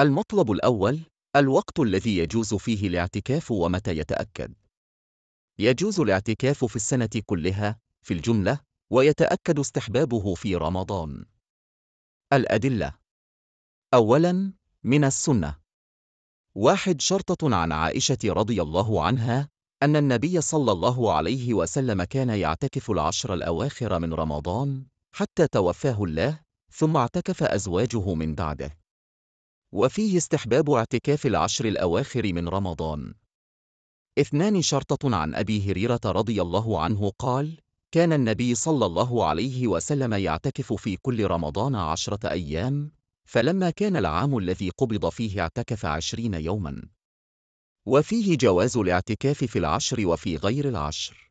المطلب الأول الوقت الذي يجوز فيه الاعتكاف ومتى يتأكد يجوز الاعتكاف في السنة كلها في الجملة ويتأكد استحبابه في رمضان الأدلة أولاً من السنة واحد شرطة عن عائشة رضي الله عنها أن النبي صلى الله عليه وسلم كان يعتكف العشر الأواخر من رمضان حتى توفاه الله ثم اعتكف أزواجه من بعده وفيه استحباب اعتكاف العشر الأواخر من رمضان اثنان شرطة عن أبي هريرة رضي الله عنه قال كان النبي صلى الله عليه وسلم يعتكف في كل رمضان عشرة أيام فلما كان العام الذي قبض فيه اعتكف عشرين يوما وفيه جواز الاعتكاف في العشر وفي غير العشر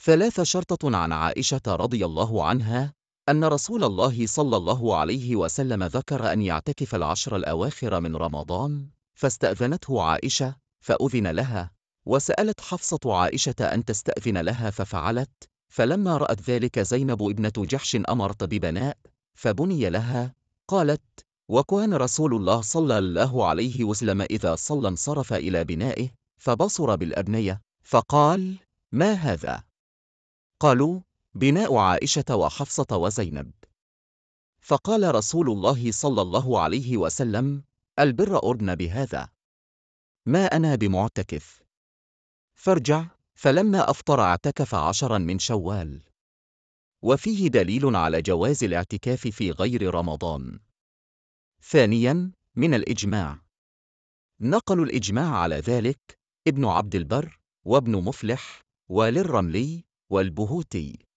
ثلاث شرطة عن عائشة رضي الله عنها أن رسول الله صلى الله عليه وسلم ذكر أن يعتكف العشر الأواخر من رمضان فاستأذنته عائشة فأذن لها وسألت حفصة عائشة أن تستأذن لها ففعلت فلما رأت ذلك زينب ابنة جحش أمرت ببناء فبني لها قالت وكان رسول الله صلى الله عليه وسلم إذا صلى انصرف إلى بنائه فبصر بالأبنية فقال ما هذا؟ قالوا بناء عائشة وحفصة وزينب فقال رسول الله صلى الله عليه وسلم البر أردن بهذا ما أنا بمعتكف فارجع فلما أفطر اعتكف عشرا من شوال وفيه دليل على جواز الاعتكاف في غير رمضان ثانيا من الإجماع نقلوا الإجماع على ذلك ابن عبد البر وابن مفلح وللرملي والبهوتي